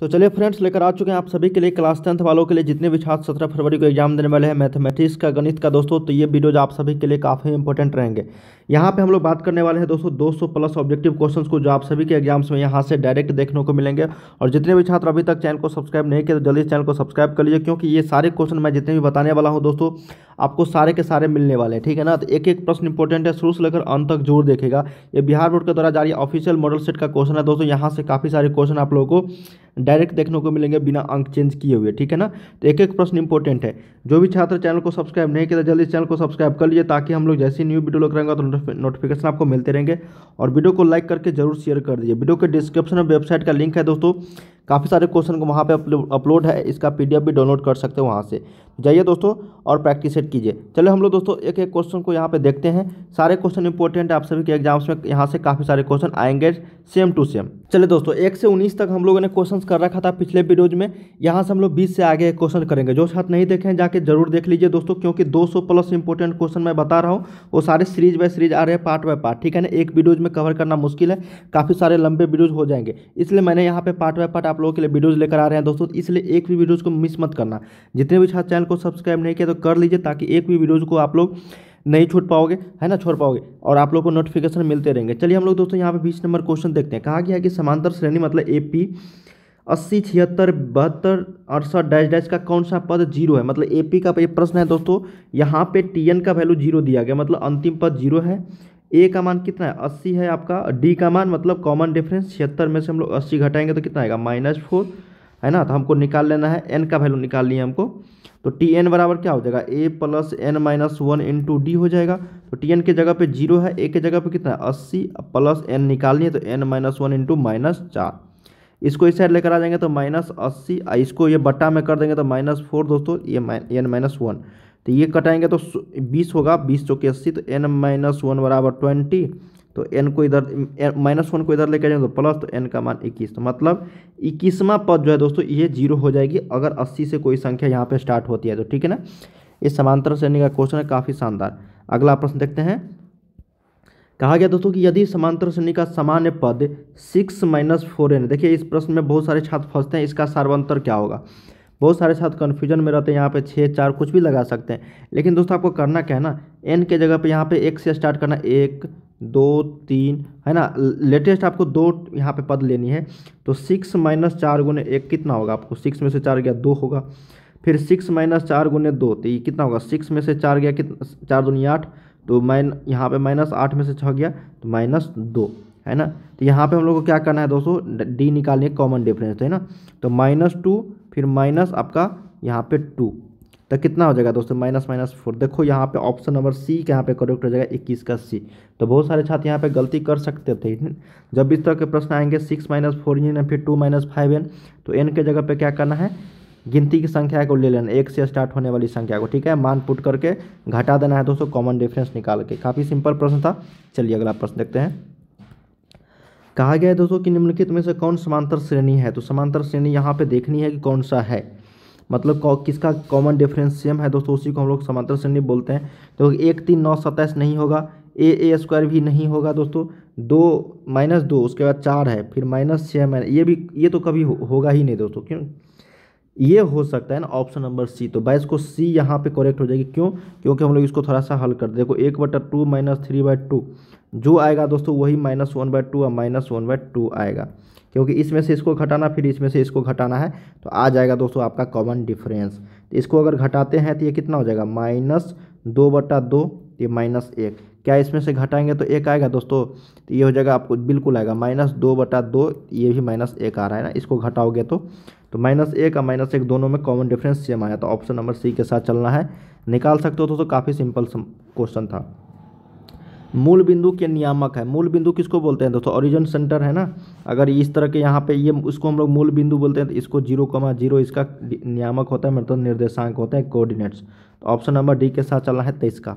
तो चलिए फ्रेंड्स लेकर आ चुके हैं आप सभी के लिए क्लास टेंथ वालों के लिए जितने भी छात्र सत्रह फरवरी को एग्जाम देने वाले हैं मैथमेटिक्स का गणित का दोस्तों तो ये वीडियोज आप सभी के लिए काफ़ी इंपॉर्टेंट रहेंगे यहाँ पे हम लोग बात करने वाले हैं दोस्तों 200 प्लस ऑब्जेक्टिव क्वेश्चंस को जो आप सभी के एग्जाम्स में यहाँ से डायरेक्ट देखने को मिलेंगे और जितने भी छात्र अभी तक चैनल को सब्सक्राइब नहीं किया तो जल्दी चैनल को सब्सक्राइब कर लीजिए क्योंकि ये सारे क्वेश्चन मैं जितने भी बताने वाला हूँ दोस्तों आपको सारे के सारे मिलने वाले हैं ठीक है ना तो एक एक प्रश्न इंपॉर्टेंट है शुरू से लेकर अंत तक जोर देखेगा ये बिहार बोर्ड के द्वारा जारी ऑफिशियल मॉडल सेट का क्वेश्चन है दोस्तों यहाँ से काफ़ी सारे क्वेश्चन आप लोगों को डायरेक्ट देखने को मिलेंगे बिना अंक चेंज किए हुए ठीक है ना तो एक एक प्रश्न इंपॉर्टेंट है जो भी छात्र चैनल को सब्सक्राइब नहीं किया जल्दी चैनल को सब्सक्राइब कर लीजिए ताकि हम लोग जैसे न्यू वीडियो लोग रहेंगे तो नोटिफिकेशन आपको मिलते रहेंगे और वीडियो को लाइक करके जरूर शेयर कर दीजिए वीडियो के डिस्क्रिप्शन में वेबसाइट का लिंक है दोस्तों काफ़ी सारे क्वेश्चन वहाँ पे अपलोड है इसका पीडीएफ भी डाउनलोड कर सकते हो वहाँ से जाइए दोस्तों और प्रैक्टिस सेट कीजिए चलो हम लोग दोस्तों एक एक क्वेश्चन को यहाँ पे देखते हैं सारे क्वेश्चन इंपॉर्टेंट है आप सभी के एग्जाम्स में यहाँ से काफ़ी सारे क्वेश्चन आएंगे सेम टू सेम चले दोस्तों एक से उन्नीस तक हम लोगों ने क्वेश्चन कर रखा था पिछले वीडियोज में यहाँ से हम लोग बीस से आगे क्वेश्चन करेंगे जो साथ नहीं देखे हैं जाके जरूर देख लीजिए दोस्तों क्योंकि दो प्लस इंपॉर्टेंट क्वेश्चन मैं बता रहा हूँ वो सारे सीरीज बाय सीरीज आ रहे हैं पार्ट बाय पार्ट ठीक है ना एक वीडियोज में कवर करना मुश्किल है काफ़ी सारे लंबे वीडियोज हो जाएंगे इसलिए मैंने यहाँ पे पार्ट बाय पार्ट आप लोगों के लिए वीडियोज़ लेकर आ रहे हैं दोस्तों तो इसलिए एक भी वीडियोज़ को मिस मत करना जितने भी छात्र चैनल को सब्सक्राइब नहीं किया तो कर लीजिए ताकि एक भी वीडियोज़ को आप लोग नहीं छूट पाओगे है ना छोड़ पाओगे और आप लोग को नोटिफिकेशन मिलते रहेंगे चलिए हम लोग दोस्तों यहाँ पे बीस नंबर क्वेश्चन देखते हैं कहा गया है कि समांतर श्रेणी मतलब ए पी अस्सी छिहत्तर बहत्तर अड़सठ डैश डैश का कौन सा पद जीरो है मतलब ए पी का ये प्रश्न है दोस्तों यहाँ पे टी एन का वैल्यू जीरो दिया गया मतलब अंतिम पद जीरो है ए का मान कितना है अस्सी है आपका डी का मान मतलब कॉमन डिफरेंस छिहत्तर में से हम लोग अस्सी घटाएंगे तो कितना आएगा माइनस फोर है ना तो हमको निकाल लेना है एन का वैल्यू निकाल लिया हमको तो टी एन बराबर क्या हो जाएगा A plus N minus one into D हो जाएगा तो टी एन के जगह पे जीरो है ए के जगह पे कितना है अस्सी प्लस एन निकालनी है तो N minus one into minus चार इसको इस साइड लेकर आ जाएंगे तो माइनस अस्सी इसको ये बट्टा में कर देंगे तो माइनस फोर दोस्तों ये एन माइनस वन तो ये कटाएंगे तो बीस होगा बीस चौके अस्सी तो एन माइनस वन बराबर ट्वेंटी तो एन को इधर माइनस वन को इधर लेकर जाएंगे तो प्लस तो एन का मान इक्कीस तो मतलब इक्कीसवा पद जो है दोस्तों ये जीरो हो जाएगी अगर अस्सी से कोई संख्या यहाँ पर स्टार्ट होती है तो ठीक है ना ये समांतर श्रेणी का क्वेश्चन है काफ़ी शानदार अगला प्रश्न देखते हैं कहा गया दोस्तों कि यदि समांतर श्रेणी का सामान्य पद सिक्स माइनस फोर एन देखिए इस प्रश्न में बहुत सारे छात्र फंसते हैं इसका सर्वांतर क्या होगा बहुत सारे साथ कन्फ्यूजन में रहते हैं यहाँ पे छः चार कुछ भी लगा सकते हैं लेकिन दोस्तों आपको करना क्या है ना एन के जगह पे यहाँ पे एक से स्टार्ट करना एक दो तीन है ना लेटेस्ट आपको दो यहाँ पे पद लेनी है तो सिक्स माइनस चार गुने एक कितना होगा आपको सिक्स में से चार गया दो होगा फिर सिक्स माइनस चार गुने दो तो ये कितना होगा सिक्स में से चार गया कितना चार दुनिया आठ तो माइन यहाँ पे माइनस आठ में से छः गया तो माइनस दो है ना तो यहाँ पे हम लोग को क्या करना है दोस्तों डी निकालने कॉमन डिफरेंस है ना तो माइनस टू फिर माइनस आपका यहाँ पे टू तो कितना हो जाएगा दोस्तों माइनस माइनस फोर देखो यहाँ पे ऑप्शन नंबर सी के यहाँ पे करेक्ट हो जाएगा इक्कीस का सी तो बहुत सारे छात्र यहाँ पे गलती कर सकते थे जब इस तरह के प्रश्न आएंगे सिक्स माइनस फोर एन फिर टू माइनस फाइव एन तो एन के जगह पे क्या करना है गिनती की संख्या को ले लेना एक से स्टार्ट होने वाली संख्या को ठीक है मान पुट करके घटा देना है दोस्तों कॉमन डिफरेंस निकाल के काफ़ी सिंपल प्रश्न था चलिए अगला प्रश्न देखते हैं कहा गया है दोस्तों कि निम्नलिखित में से कौन समांतर श्रेणी है तो समांतर श्रेणी यहाँ पे देखनी है कि कौन सा है मतलब कौ किसका कॉमन डिफरेंस सेम है दोस्तों उसी को हम लोग समांतर श्रेणी बोलते हैं तो एक तीन नौ सत्ताईस नहीं होगा ए ए स्क्वायर भी नहीं होगा दोस्तों दो माइनस दो उसके बाद चार है फिर माइनस छः माइनस ये भी ये तो कभी हो, होगा ही नहीं दोस्तों क्यों ये हो सकता है ना ऑप्शन नंबर सी तो बाईस को सी यहाँ पे करेक्ट हो जाएगी क्यों क्योंकि हम लोग इसको थोड़ा सा हल कर देखो एक बटा two minus three by two जो आएगा दोस्तों वही माइनस वन बाई टू और माइनस वन बाई टू आएगा क्योंकि इसमें से इसको घटाना फिर इसमें से इसको घटाना है तो आ जाएगा दोस्तों आपका कॉमन डिफरेंस तो इसको अगर घटाते हैं तो ये कितना हो जाएगा माइनस दो बटा दो ये माइनस एक क्या इसमें से घटाएंगे तो एक आएगा दोस्तों तो ये हो जाएगा आपको बिल्कुल आएगा माइनस दो बटा दो ये भी माइनस एक आ रहा है ना इसको घटाओगे तो तो माइनस एक और माइनस एक दोनों में कॉमन डिफरेंस सेम आया था ऑप्शन नंबर सी के साथ चलना है निकाल सकते हो तो, तो काफ़ी सिंपल क्वेश्चन था मूल बिंदु के नियामक है मूल बिंदु किसको बोलते हैं दोस्तों ओरिजिन सेंटर है ना अगर इस तरह के यहाँ पे ये इसको हम लोग मूल बिंदु बोलते हैं तो इसको जीरो कमा जीरो इसका नियामक होता है मतलब निर्देशांक होता है कोऑर्डिनेट्स तो ऑप्शन नंबर डी के साथ चलना है तेईस का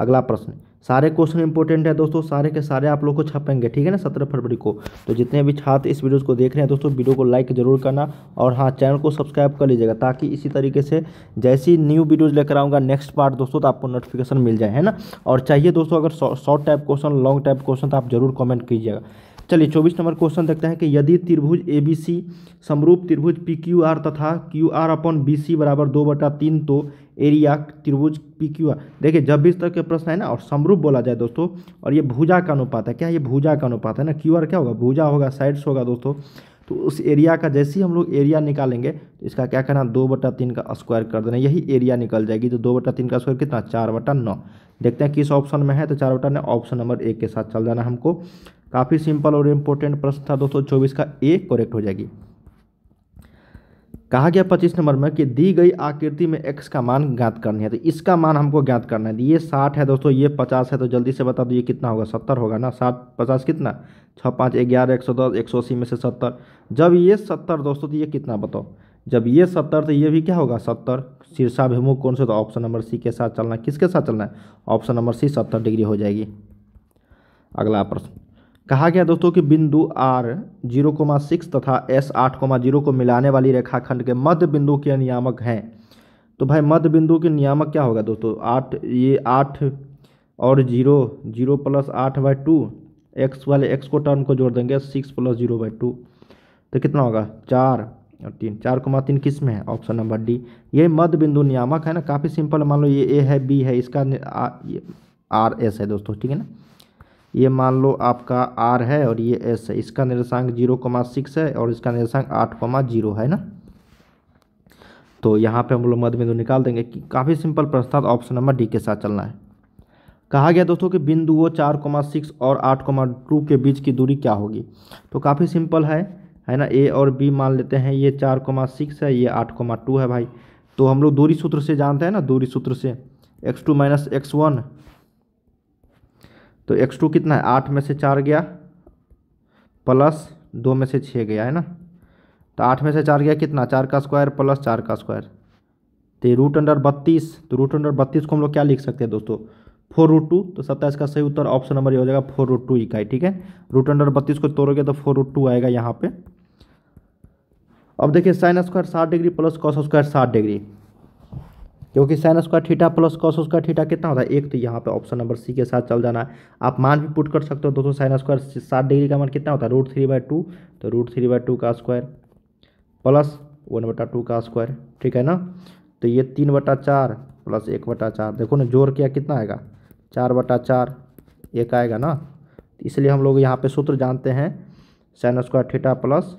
अगला प्रश्न सारे क्वेश्चन इंपॉर्टेंट है दोस्तों सारे के सारे आप लोग को छपेंगे ठीक है ना सत्रह फरवरी को तो जितने भी छात्र इस वीडियो को देख रहे हैं दोस्तों वीडियो को लाइक जरूर करना और हाँ चैनल को सब्सक्राइब कर लीजिएगा ताकि इसी तरीके से जैसी न्यू वीडियोज लेकर आऊँगा नेक्स्ट पार्ट दोस्तों तो आपको नोटिफिकेशन मिल जाए है ना और चाहिए दोस्तों अगर short type question long type question तो आप जरूर कॉमेंट कीजिएगा चलिए चौबीस नंबर क्वेश्चन देखते हैं कि यदि त्रिभुज ए बी सी समरूप त्रिभुज पी क्यू आर तथा Q R upon B C बराबर दो बटा तीन तो एरिया त्रिभुज पी क्यू आर देखिए जब भी इस तरह के प्रश्न है ना और समरूप बोला जाए दोस्तों और ये भुजा का अनुपात है क्या ये भुजा का अनुपात है ना क्यू आर क्या होगा भुजा होगा साइड्स होगा दोस्तों तो उस एरिया का जैसे ही हम लोग एरिया निकालेंगे तो इसका क्या करना दो बटा तीन का स्क्वायर कर देना यही एरिया निकल जाएगी तो दो बटा तीन का स्क्वायर कितना चार बटा नौ देखते हैं किस ऑप्शन में है तो चार बटा नौ ऑप्शन नंबर एक के साथ चल जाना हमको काफ़ी सिंपल और इम्पोर्टेंट प्रश्न था दोस्तों चौबीस का ए करेक्ट हो जाएगी कहा गया पच्चीस नंबर में कि दी गई आकृति में एक्स का मान ज्ञात करनी है तो इसका मान हमको ज्ञात करना है ये साठ है दोस्तों ये पचास है तो जल्दी से बता दो ये कितना होगा सत्तर होगा ना साठ पचास कितना छः पाँच ग्यारह एक सौ दस एक सौ अस्सी में से सत्तर जब ये सत्तर दोस्तों तो ये कितना बताओ जब ये सत्तर तो ये भी क्या होगा सत्तर शीर्षाभिमुख कौन से तो ऑप्शन नंबर सी के साथ चलना है किसके साथ चलना है ऑप्शन नंबर सी सत्तर डिग्री हो जाएगी अगला प्रश्न कहा गया दोस्तों कि बिंदु आर जीरो कोमा सिक्स तथा एस आठ कोमा जीरो को मिलाने वाली रेखाखंड के मध्य बिंदु के नियामक हैं तो भाई मध्य बिंदु के नियामक क्या होगा दोस्तों आठ ये आठ और जीरो जीरो प्लस आठ बाई टू एक्स वाले एक्स को टर्म को जोड़ देंगे six plus zero by two तो कितना होगा चार और तीन चार कोमा तीन किस में है ऑप्शन नंबर डी ये मध्य बिंदु नियामक है ना काफ़ी सिंपल मान लो ये ए है बी है इसका आर एस है दोस्तों ठीक है ना ये मान लो आपका आर है और ये एस है इसका निर्देशांक जीरो कमा सिक्स है और इसका निर्देशांक आठ कमा जीरो है ना तो यहाँ पे हम लोग मध्य बिंदु निकाल देंगे कि काफ़ी सिंपल प्रस्ताव तो ऑप्शन नंबर डी के साथ चलना है कहा गया दोस्तों कि बिंदुओं चार कोमा सिक्स और आठ कोमा टू के बीच की दूरी क्या होगी तो काफ़ी सिंपल है है ना ए और बी मान लेते हैं ये चार कोमा सिक्स है ये आठ कोमा टू है भाई तो हम लोग दूरी सूत्र से जानते हैं ना दूरी सूत्र से X two minus X one तो एक्स टू कितना है आठ में से चार गया प्लस दो में से छः गया है ना तो आठ में से चार गया कितना चार का स्क्वायर प्लस चार का स्क्वायर तो रूट अंडर बत्तीस तो रूट अंडर बत्तीस को हम लोग क्या लिख सकते हैं दोस्तों फोर रूट टू तो सत्ताईस का सही उत्तर ऑप्शन नंबर ये हो जाएगा फोर रूट टू इकाई ठीक है रूट अंडर बत्तीस को तोड़ोगे तो फोर रूट टू आएगा यहाँ पे अब देखिए साइन स्क्वायर साठ डिग्री प्लस कॉस स्क्वायर साठ डिग्री क्योंकि साइन उसका ठीठा प्लस कॉस उसका ठीठा कितना होता है एक तो यहाँ पे ऑप्शन नंबर सी के साथ चल जाना है आप मान भी पुट कर सकते हो दोस्तों साइन स्क्वायर सात डिग्री का मान कितना होता है रूट थ्री बाई टू तो रूट थ्री बाई टू का स्क्वायर प्लस वन बटा टू का स्क्वायर ठीक है ना तो ये तीन बटा चार प्लस एक बटा चार देखो ना जोर किया कितना आएगा चार बटा चार एक आएगा ना तो इसलिए हम लोग यहाँ पर सूत्र जानते हैं sine square theta plus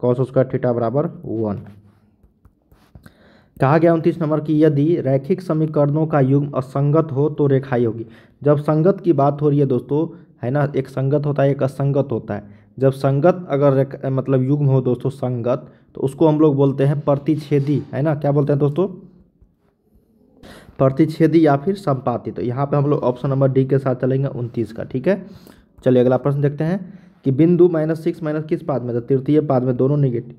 cos square theta बराबर वन कहा गया उनतीस नंबर की यदि रैखिक समीकरणों का युग असंगत हो तो रेखाई होगी जब संगत की बात हो रही है दोस्तों है ना एक संगत होता है एक असंगत होता है जब संगत अगर मतलब युग्म हो दोस्तों संगत तो उसको हम लोग बोलते हैं प्रतिच्छेदी है ना क्या बोलते हैं दोस्तों प्रतिच्छेदी या फिर संपाति तो यहाँ पे हम लोग ऑप्शन नंबर डी के साथ चलेंगे उनतीस का ठीक है चलिए अगला प्रश्न देखते हैं कि बिंदु माइनस सिक्स माइनस किस पाद में तो तृतीय पाद में दोनों निगेटिव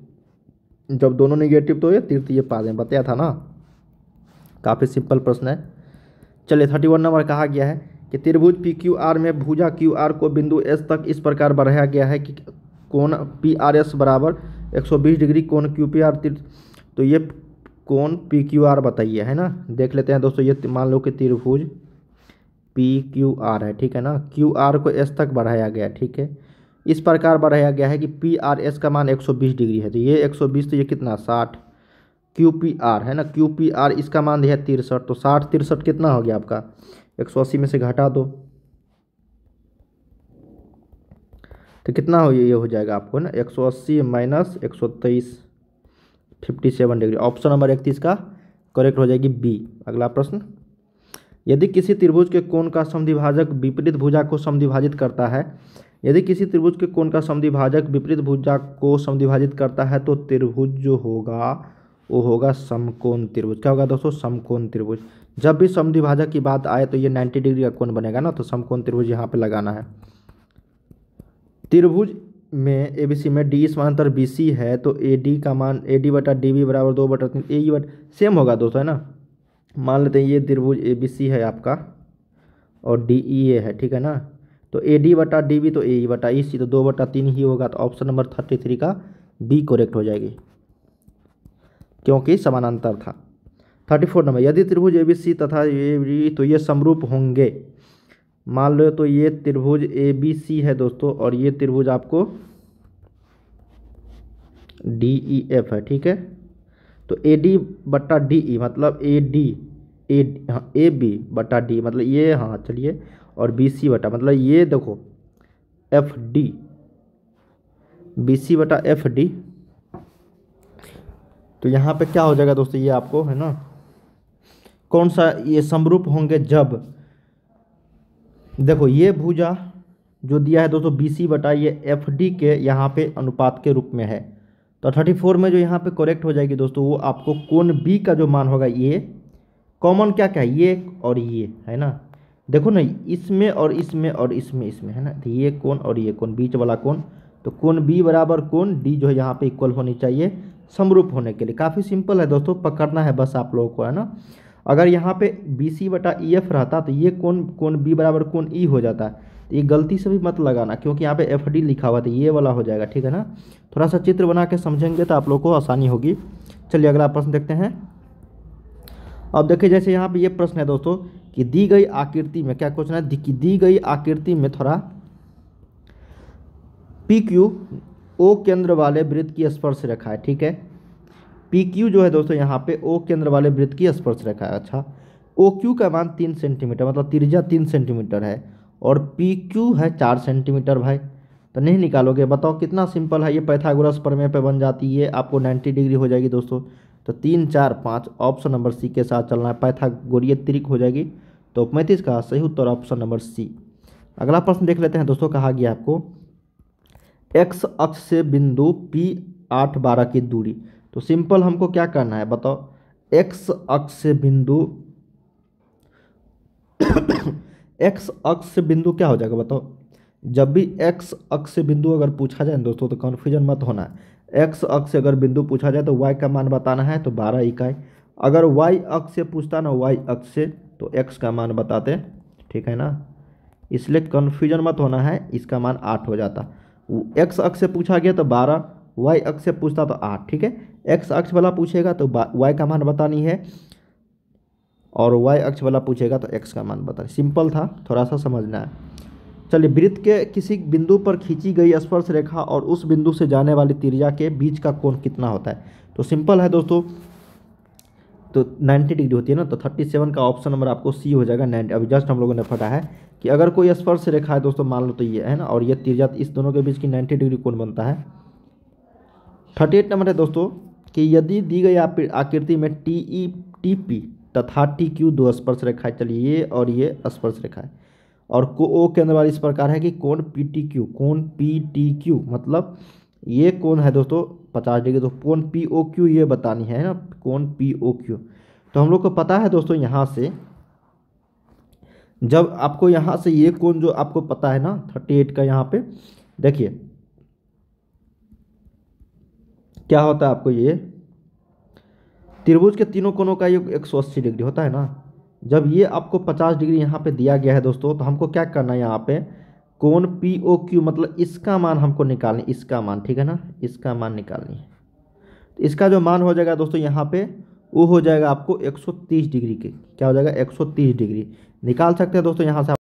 जब दोनों निगेटिव तो ये तृतीय पाद में बताया था ना काफ़ी सिंपल प्रश्न है चलिए थर्टी वन नंबर कहा गया है कि त्रिभुज पी क्यू आर में भुजा क्यू आर को बिंदु एस तक इस प्रकार बढ़ाया गया है कि कोण पी आर एस बराबर एक सौ बीस डिग्री कोण क्यू पी आर तो ये कोण पी क्यू आर बताइए है ना देख लेते हैं दोस्तों ये मान लो कि त्रिभुज पी क्यू आर है ठीक है ना क्यू आर को एस तक बढ़ाया गया ठीक है इस प्रकार बढ़ाया गया है कि पी आर एस का मान 120 डिग्री है तो ये 120 तो ये कितना 60 क्यू पी आर है ना क्यू पी आर इसका मान दिया तिरसठ तो साठ तिरसठ कितना हो गया आपका 180 में से घटा दो तो कितना हो ये हो जाएगा आपको ना 180 माइनस एक 57 डिग्री ऑप्शन नंबर इकतीस का करेक्ट हो जाएगी बी अगला प्रश्न यदि किसी त्रिभुज के कोण का समधिभाजक विपरीत भुजा को समधिभाजित करता है यदि किसी त्रिभुज के कोण का समधिभाजक विपरीत भुजा को समधिभाजित करता है तो त्रिभुज जो होगा वो होगा समकोण त्रिभुज क्या होगा दोस्तों समकोण त्रिभुज जब भी समधिभाजक की बात आए तो ये 90 डिग्री का कोण बनेगा ना तो समकोण त्रिभुज यहाँ पे लगाना है त्रिभुज में ए बी सी में डी समानांतर बी सी है तो ए डी का मान ए डी बटा डी बी बराबर दो बटा तीन A E e but same होगा दोस्तों है ना मान लेते हैं ये त्रिभुज ए बी सी है आपका और डी ई ए है ठीक है ना तो ए डी बटा डी बी तो ए बटा ई सी तो दो बटा तीन ही होगा तो ऑप्शन नंबर थर्टी थ्री का बी करेक्ट हो जाएगी क्योंकि समानांतर था थर्टी फोर नंबर यदि त्रिभुज ए बी सी तथा ए बी तो ये समरूप होंगे मान लो तो ये त्रिभुज ए बी सी है दोस्तों और ये त्रिभुज आपको डी ई एफ है ठीक है तो ए डी बट्टा डी ई मतलब ए डी ए हाँ ए बी बटा डी मतलब ये हाँ चलिए और बी सी बटा मतलब ये देखो एफ डी बी सी बटा एफ डी तो यहाँ पे क्या हो जाएगा दोस्तों ये आपको है ना कौन सा ये समरूप होंगे जब देखो ये भुजा जो दिया है दोस्तों बी सी बटा ये एफ डी के यहाँ पे अनुपात के रूप में है तो थर्टी फोर में जो यहाँ पे करेक्ट हो जाएगी दोस्तों वो आपको कोण बी का जो मान होगा ये कॉमन क्या क्या है ये और ये है ना देखो ना इसमें और इसमें और इसमें इसमें है ना तो ये कौन और ये कौन बीच वाला कौन तो कौन बी बराबर कौन डी जो है यहाँ पे इक्वल होनी चाहिए समरूप होने के लिए काफ़ी सिंपल है दोस्तों पकड़ना है बस आप लोगों को है ना अगर यहाँ पे बी सी बटा ई e एफ रहता तो ये कौन कौन बी बराबर कौन ई e हो जाता है तो ये गलती से भी मत लगाना क्योंकि यहाँ पे एफ डी लिखा हुआ था तो ये वाला हो जाएगा ठीक है ना थोड़ा सा चित्र बना के समझेंगे तो आप लोग को आसानी होगी चलिए अगला प्रश्न देखते हैं अब देखिए जैसे यहाँ पे ये प्रश्न है दोस्तों कि दी गई आकृति में क्या क्वेश्चन है कि दी गई आकृति में थोड़ा पी क्यू ओ केंद्र वाले वृत्त की स्पर्श रेखा है ठीक है पी क्यू जो है दोस्तों यहाँ पे ओ केंद्र वाले वृत्त की स्पर्श रेखा है अच्छा ओ क्यू का मान तीन सेंटीमीटर मतलब तिरजा तीन सेंटीमीटर है और पी क्यू है चार सेंटीमीटर भाई तो नहीं निकालोगे बताओ कितना सिंपल है ये पैथागोरस प्रमेय पे बन जाती है आपको 90 डिग्री हो जाएगी दोस्तों तो तीन चार पाँच ऑप्शन नंबर सी के साथ चलना है पाइथागोरिय त्रिक हो जाएगी तो पैंतीस का सही उत्तर ऑप्शन नंबर सी अगला प्रश्न देख लेते हैं दोस्तों कहा गया आपको एक्स अक्ष से बिंदु पी आठ बारह की दूरी तो सिंपल हमको क्या करना है बताओ एक्स अक्ष से बिंदु एक्स अक्ष से बिंदु क्या हो जाएगा बताओ जब भी एक्स अक्ष से बिंदु अगर पूछा जाए दोस्तों तो कन्फ्यूजन मत होना है एक्स अक्ष से अगर बिंदु पूछा जाए तो वाई का मान बताना है तो बारह इकाई अगर वाई अक्ष से पूछता ना वाई अक्ष से तो एक्स का मान बताते ठीक है ना इसलिए कन्फ्यूजन मत होना है इसका मान आठ हो जाता एक्स अक्ष से पूछा गया तो बारह वाई अक्ष से पूछता तो आठ ठीक है एक्स अक्ष वाला पूछेगा तो वाई का मान बतानी है और वाई अक्ष वाला पूछेगा तो एक्स का मान बता सिंपल था थोड़ा सा समझना है चलिए वृत्त के किसी बिंदु पर खींची गई स्पर्श रेखा और उस बिंदु से जाने वाली तिरजा के बीच का कोण कितना होता है तो सिंपल है दोस्तों तो 90 डिग्री होती है ना तो 37 का ऑप्शन नंबर आपको सी हो जाएगा 90 अभी जस्ट हम लोगों ने पढ़ा है कि अगर कोई स्पर्श रेखा है दोस्तों मान लो तो ये है ना और ये तिरजा इस दोनों के बीच की 90 डिग्री कौन बनता है 38 नंबर है दोस्तों कि यदि दी गई आकृति में टी ई टी पी तथा टी क्यू दो स्पर्श रेखा है चलिए ये और ये स्पर्श रेखा है और को ओ के अंदर इस प्रकार है कि कौन पी टी क्यू कौन पी टी क्यू मतलब ये कौन है दोस्तों पचास डिग्री तो कौन पी ओ क्यू ये बतानी है ना कौन पी ओ क्यू तो हम लोग को पता है दोस्तों यहाँ से जब आपको यहाँ से ये कौन जो आपको पता है ना थर्टी एट का यहाँ पे देखिए क्या होता है आपको ये त्रिभुज के तीनों कोनों का ये एक सौ अस्सी डिग्री होता है ना जब ये आपको 50 डिग्री यहाँ पे दिया गया है दोस्तों तो हमको क्या करना है यहाँ पे कौन पी ओ क्यू मतलब इसका मान हमको निकालनी इसका मान ठीक है ना इसका मान निकालनी है तो इसका जो मान हो जाएगा दोस्तों यहाँ पे वो हो जाएगा आपको 130 डिग्री के क्या हो जाएगा 130 डिग्री निकाल सकते हैं दोस्तों यहाँ से आप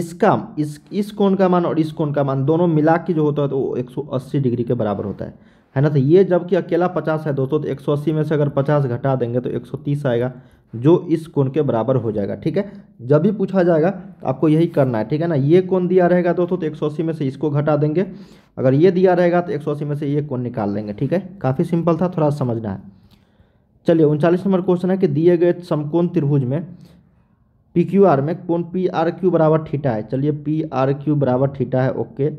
इसका इस इस कौन का मान और इस कौन का मान दोनों मिला के जो होता है तो वो एक डिग्री के बराबर होता है है ना तो ये जबकि अकेला 50 है दोस्तों तो 180 में से अगर 50 घटा देंगे तो 130 आएगा जो इस कोण के बराबर हो जाएगा ठीक है जब भी पूछा जाएगा तो आपको यही करना है ठीक है ना ये कोण दिया रहेगा दोस्तों तो एक सौ अस्सी में से इसको घटा देंगे अगर ये दिया रहेगा तो एक सौ अस्सी में से ये कोण निकाल लेंगे ठीक है काफ़ी सिंपल था थोड़ा समझना है चलिए उनचालीस नंबर क्वेश्चन है कि दिए गए समकोण त्रिभुज में पी क्यू आर में कौन पी आर क्यू बराबर ठीठा है चलिए पी आर क्यू बराबर ठीठा है ओके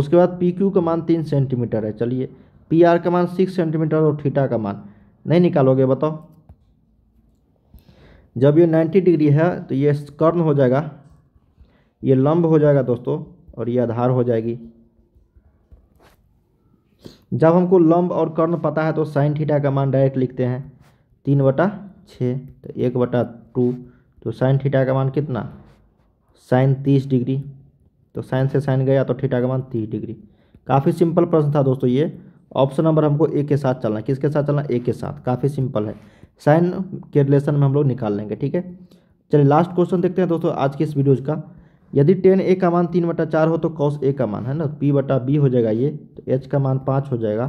उसके बाद पी क्यू का मान तीन सेंटीमीटर है चलिए पी आर का मान सिक्स सेंटीमीटर और ठीठा का मान नहीं निकालोगे बताओ जब ये 90 डिग्री है तो ये कर्ण हो जाएगा ये लंब हो जाएगा दोस्तों और ये आधार हो जाएगी जब हमको लंब और कर्ण पता है तो साइन थीटा का मान डायरेक्ट लिखते हैं तीन बटा छः तो एक बटा टू तो साइन थीटा का मान कितना साइन तीस डिग्री तो साइन से साइन गया तो थीटा का मान तीस डिग्री काफ़ी सिंपल प्रश्न था दोस्तों ये ऑप्शन नंबर हमको ए के साथ चलना किसके साथ चलना ए के साथ काफ़ी सिंपल है साइन के रिलेशन में हम लोग निकाल लेंगे ठीक है चलिए लास्ट क्वेश्चन देखते हैं दोस्तों आज के इस वीडियोज का यदि टेन ए का मान तीन बटा चार हो तो कौश ए का मान है ना पी बटा बी हो जाएगा ये तो एच का मान पाँच हो जाएगा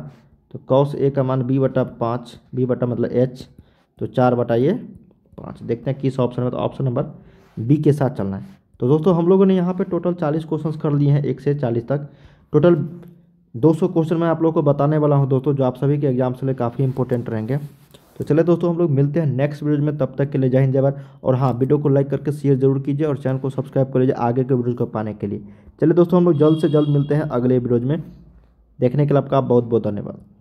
तो कौश ए का मान बी बटा पाँच बी बटा मतलब एच तो चार बटा ये पाँच देखते हैं किस ऑप्शन में तो ऑप्शन नंबर बी के साथ चलना है तो दोस्तों हम लोगों ने यहाँ पे टोटल चालीस क्वेश्चन कर लिए हैं एक से चालीस तक टोटल दो सौ क्वेश्चन मैं आप लोगों को बताने वाला हूँ दोस्तों जो आप सभी के एग्जाम से लिए काफ़ी इंपॉर्टेंट रहेंगे तो चले दोस्तों हम लोग मिलते हैं नेक्स्ट वीडियो में तब तक के लिए जय हिंद जय भारत और हाँ वीडियो को लाइक करके शेयर जरूर कीजिए और चैनल को सब्सक्राइब कर लीजिए आगे के वीडियोज़ को पाने के लिए चले दोस्तों हम लोग जल्द से जल्द मिलते हैं अगले वीडियोज में देखने के लिए आपका बहुत बहुत धन्यवाद